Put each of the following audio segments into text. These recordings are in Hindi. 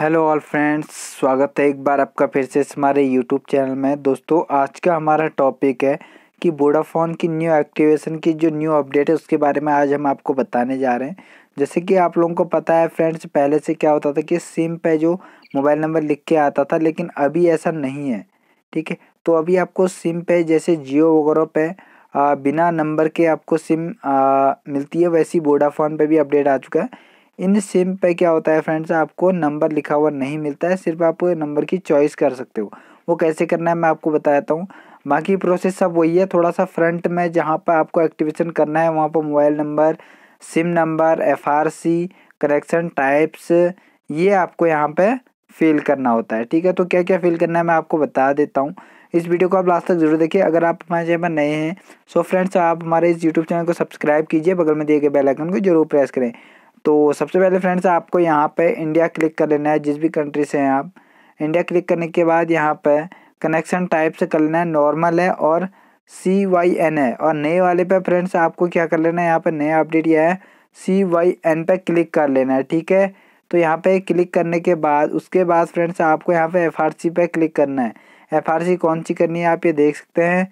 हेलो ऑल फ्रेंड्स स्वागत है एक बार आपका फिर से हमारे यूट्यूब चैनल में दोस्तों आज का हमारा टॉपिक है कि वोडाफोन की न्यू एक्टिवेशन की जो न्यू अपडेट है उसके बारे में आज हम आपको बताने जा रहे हैं जैसे कि आप लोगों को पता है फ्रेंड्स पहले से क्या होता था कि सिम पे जो मोबाइल नंबर लिख के आता था लेकिन अभी ऐसा नहीं है ठीक है तो अभी आपको सिम पे जैसे जियो वगैरह पे आ, बिना नंबर के आपको सिम आ, मिलती है वैसी वोडाफोन पे भी अपडेट आ चुका है इन सिम पे क्या होता है फ्रेंड्स आपको नंबर लिखा हुआ नहीं मिलता है सिर्फ आप नंबर की चॉइस कर सकते हो वो कैसे करना है मैं आपको बताता हूँ बाकी प्रोसेस सब वही है थोड़ा सा फ्रंट में जहाँ पर आपको एक्टिवेशन करना है वहाँ पर mobile number SIM number F R C connection types ये आपको यहाँ पर फिल करना होता है ठीक है तो क्या क्या फिल करना है मैं आपको बता देता हूँ इस वीडियो को आप लास्ट तक जरूर देखिए अगर आप हमारे चैनल पर नए हैं सो तो फ्रेंड्स आप हमारे इस यूट्यूब चैनल को सब्सक्राइब कीजिए बगल में दिए गए बेल आइकन को जरूर प्रेस करें तो सबसे पहले फ्रेंड्स आपको यहाँ पे इंडिया क्लिक कर लेना है जिस भी कंट्री से हैं आप इंडिया क्लिक करने के बाद यहाँ पे कनेक्शन टाइप से कर लेना है नॉर्मल है और सी वाई एन है और नए वाले पे फ्रेंड्स आपको क्या कर लेना है यहाँ पे नया अपडेट यह है सी वाई एन पे क्लिक कर लेना है ठीक है तो यहाँ पे क्लिक करने के बाद उसके बाद फ्रेंड्स आपको यहाँ पे एफ आर सी पे क्लिक करना है एफ आर सी कौन सी करनी है आप ये देख सकते हैं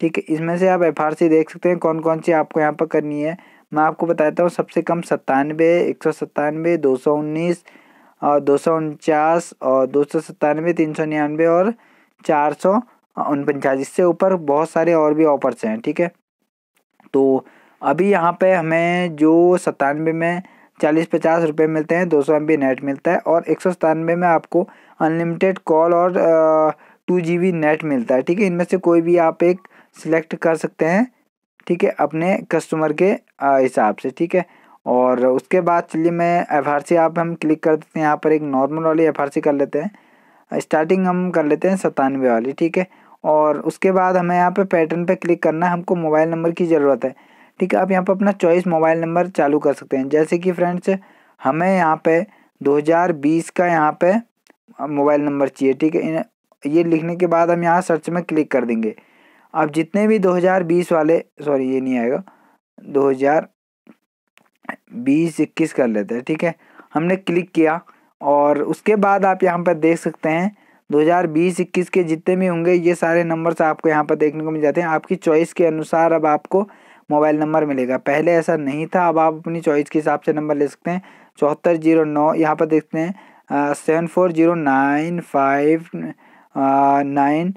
ठीक है इसमें से आप एफ आर सी देख सकते हैं कौन कौन सी आपको यहाँ पर करनी है मैं आपको बताता हूँ सबसे कम सत्तानवे एक सौ सत्तानवे दो सौ उन्नीस और दो सौ उनचास और दो सौ सत्तानवे तीन सौ निन्यानवे और चार सौ उनपचास इससे ऊपर बहुत सारे और भी ऑफर्स हैं ठीक है तो अभी यहाँ पे हमें जो सत्तानवे में चालीस पचास रुपये मिलते हैं दो सौ एम नेट मिलता है और एक सौ सतानवे में आपको अनलिमिटेड कॉल और टू जी नेट मिलता है ठीक है इनमें से कोई भी आप एक सिलेक्ट कर सकते हैं ठीक है अपने कस्टमर के हिसाब से ठीक है और उसके बाद चलिए मैं एफ आर सी आप हम क्लिक कर देते हैं यहाँ पर एक नॉर्मल वाली एफ आर सी कर लेते हैं स्टार्टिंग हम कर लेते हैं सतानवे वाली ठीक है और उसके बाद हमें यहाँ पे पैटर्न पे क्लिक करना है हमको मोबाइल नंबर की ज़रूरत है ठीक है आप यहाँ पर अपना चॉइस मोबाइल नंबर चालू कर सकते हैं जैसे कि फ्रेंड्स हमें यहाँ पे 2020 का यहाँ पे मोबाइल नंबर चाहिए ठीक है ये लिखने के बाद हम यहाँ सर्च में क्लिक कर देंगे आप जितने भी 2020 वाले सॉरी ये नहीं आएगा 2020 इक्कीस कर लेते हैं ठीक है हमने क्लिक किया और उसके बाद आप यहाँ पर देख सकते हैं 2020 21 के जितने भी होंगे ये सारे नंबर्स आपको यहाँ पर देखने को मिल जाते हैं आपकी चॉइस के अनुसार अब आपको मोबाइल नंबर मिलेगा पहले ऐसा नहीं था अब आप अपनी चॉइस के हिसाब से नंबर ले सकते हैं चौहत्तर जीरो नौ यहाँ पर देखते हैं seven four zero nine five nine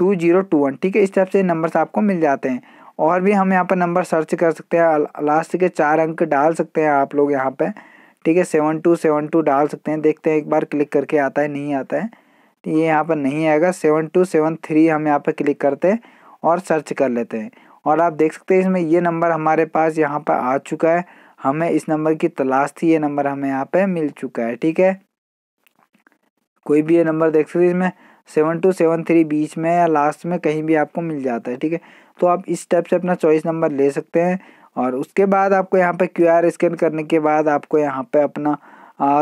two zero two one ठीक है इस टाइप से नंबर्स आपको मिल जाते हैं और भी हम यहाँ पर नंबर सर्च कर सकते हैं लास्ट के चार अंक डाल सकते हैं आप लोग यहाँ पर ठीक है सेवन टू सेवन टू डाल सकते हैं देखते हैं एक बार क्लिक करके आता है नहीं आता है तो ये यहाँ पर नहीं आएगा सेवन टू सेवन थ्री हम यहाँ पर क्लिक करते हैं और सर्च कर लेते हैं और आप देख सकते हैं इसमें ये नंबर हमारे पास यहाँ पर आ चुका है हमें इस नंबर की तलाश थी ये नंबर हमें यहाँ पर मिल चुका है ठीक है कोई भी ये नंबर देख सकते हैं इसमें सेवन टू सेवन थ्री बीच में या लास्ट में कहीं भी आपको मिल जाता है ठीक है तो आप इस टाइप से अपना चॉइस नंबर ले सकते हैं और उसके बाद आपको यहाँ पर क्यू आर स्कैन करने के बाद आपको यहाँ पर अपना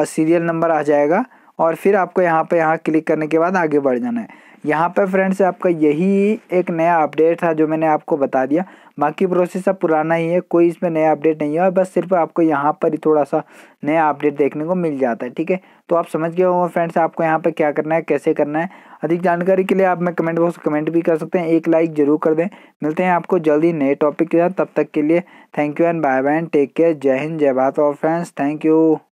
सीरियल नंबर आ जाएगा और फिर आपको यहाँ पे यहाँ क्लिक करने के बाद आगे बढ़ जाना है यहाँ पे फ्रेंड्स आपका यही एक नया अपडेट था जो मैंने आपको बता दिया बाकी प्रोसेस सब पुराना ही है कोई इसमें नया अपडेट नहीं है बस सिर्फ आपको यहाँ पर ही थोड़ा सा नया अपडेट देखने को मिल जाता है ठीक है तो आप समझ गए होंगे फ्रेंड्स आपको यहाँ पर क्या करना है कैसे करना है अधिक जानकारी के लिए आप मैं कमेंट बॉक्स कमेंट भी कर सकते हैं एक लाइक जरूर कर दें मिलते हैं आपको जल्दी नए टॉपिक के साथ तब तक के लिए thank you and bye bye and take care जय हिंद जय भारत और फ्रेंड्स थैंक यू